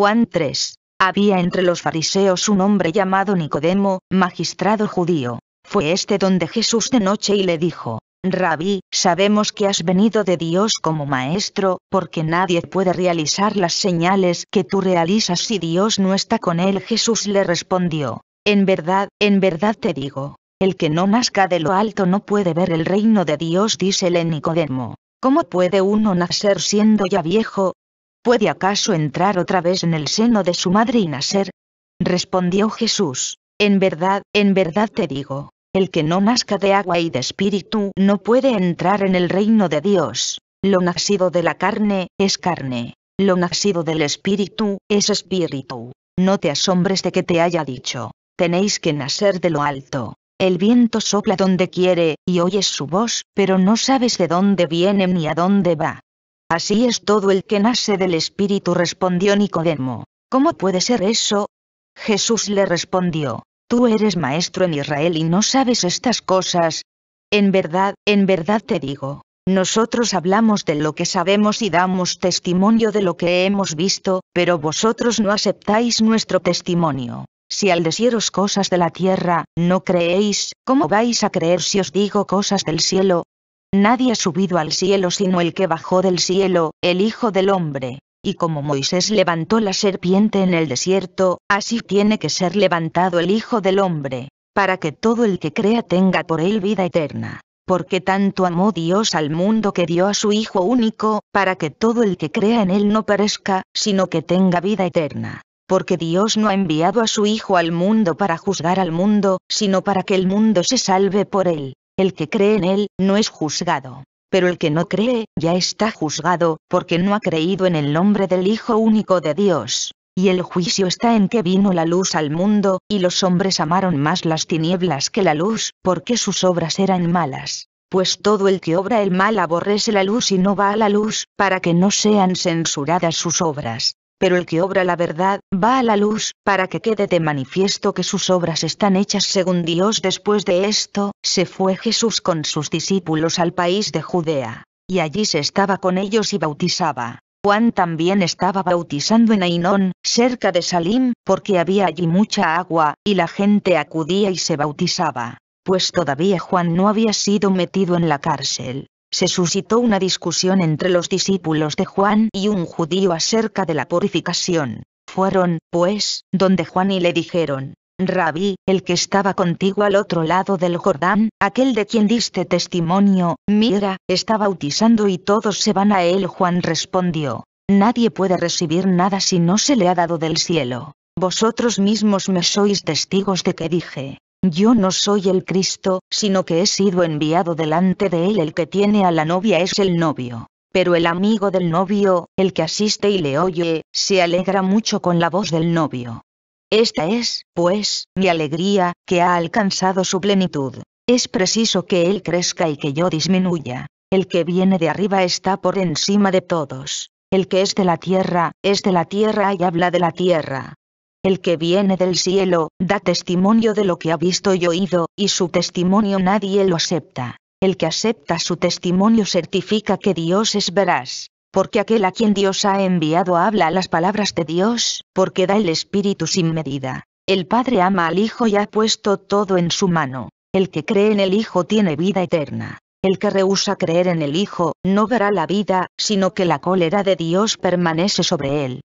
Juan 3. Había entre los fariseos un hombre llamado Nicodemo, magistrado judío. Fue este donde Jesús de noche y le dijo, Rabí, sabemos que has venido de Dios como maestro, porque nadie puede realizar las señales que tú realizas si Dios no está con él. Jesús le respondió, En verdad, en verdad te digo, el que no nazca de lo alto no puede ver el reino de Dios, dísele Nicodemo. ¿Cómo puede uno nacer siendo ya viejo? ¿Puede acaso entrar otra vez en el seno de su madre y nacer? Respondió Jesús, en verdad, en verdad te digo, el que no nazca de agua y de espíritu no puede entrar en el reino de Dios, lo nacido de la carne, es carne, lo nacido del espíritu, es espíritu. No te asombres de que te haya dicho, tenéis que nacer de lo alto. El viento sopla donde quiere, y oyes su voz, pero no sabes de dónde viene ni a dónde va. Así es todo el que nace del Espíritu respondió Nicodemo. ¿Cómo puede ser eso? Jesús le respondió, Tú eres maestro en Israel y no sabes estas cosas. En verdad, en verdad te digo, nosotros hablamos de lo que sabemos y damos testimonio de lo que hemos visto, pero vosotros no aceptáis nuestro testimonio. Si al deciros cosas de la tierra, no creéis, ¿cómo vais a creer si os digo cosas del cielo? Nadie ha subido al cielo sino el que bajó del cielo, el Hijo del Hombre. Y como Moisés levantó la serpiente en el desierto, así tiene que ser levantado el Hijo del Hombre, para que todo el que crea tenga por él vida eterna. Porque tanto amó Dios al mundo que dio a su Hijo único, para que todo el que crea en él no perezca, sino que tenga vida eterna porque Dios no ha enviado a su Hijo al mundo para juzgar al mundo, sino para que el mundo se salve por él. El que cree en él, no es juzgado. Pero el que no cree, ya está juzgado, porque no ha creído en el nombre del Hijo único de Dios. Y el juicio está en que vino la luz al mundo, y los hombres amaron más las tinieblas que la luz, porque sus obras eran malas. Pues todo el que obra el mal aborrece la luz y no va a la luz, para que no sean censuradas sus obras pero el que obra la verdad, va a la luz, para que quede de manifiesto que sus obras están hechas según Dios. Después de esto, se fue Jesús con sus discípulos al país de Judea, y allí se estaba con ellos y bautizaba. Juan también estaba bautizando en Ainón, cerca de Salim, porque había allí mucha agua, y la gente acudía y se bautizaba, pues todavía Juan no había sido metido en la cárcel se suscitó una discusión entre los discípulos de Juan y un judío acerca de la purificación. Fueron, pues, donde Juan y le dijeron, Rabí, el que estaba contigo al otro lado del Jordán, aquel de quien diste testimonio, mira, está bautizando y todos se van a él. Juan respondió, Nadie puede recibir nada si no se le ha dado del cielo. Vosotros mismos me sois testigos de que dije, yo no soy el Cristo, sino que he sido enviado delante de él. El que tiene a la novia es el novio. Pero el amigo del novio, el que asiste y le oye, se alegra mucho con la voz del novio. Esta es, pues, mi alegría, que ha alcanzado su plenitud. Es preciso que él crezca y que yo disminuya. El que viene de arriba está por encima de todos. El que es de la tierra, es de la tierra y habla de la tierra. El que viene del cielo, da testimonio de lo que ha visto y oído, y su testimonio nadie lo acepta. El que acepta su testimonio certifica que Dios es veraz, porque aquel a quien Dios ha enviado habla las palabras de Dios, porque da el Espíritu sin medida. El Padre ama al Hijo y ha puesto todo en su mano. El que cree en el Hijo tiene vida eterna. El que rehúsa creer en el Hijo, no verá la vida, sino que la cólera de Dios permanece sobre él.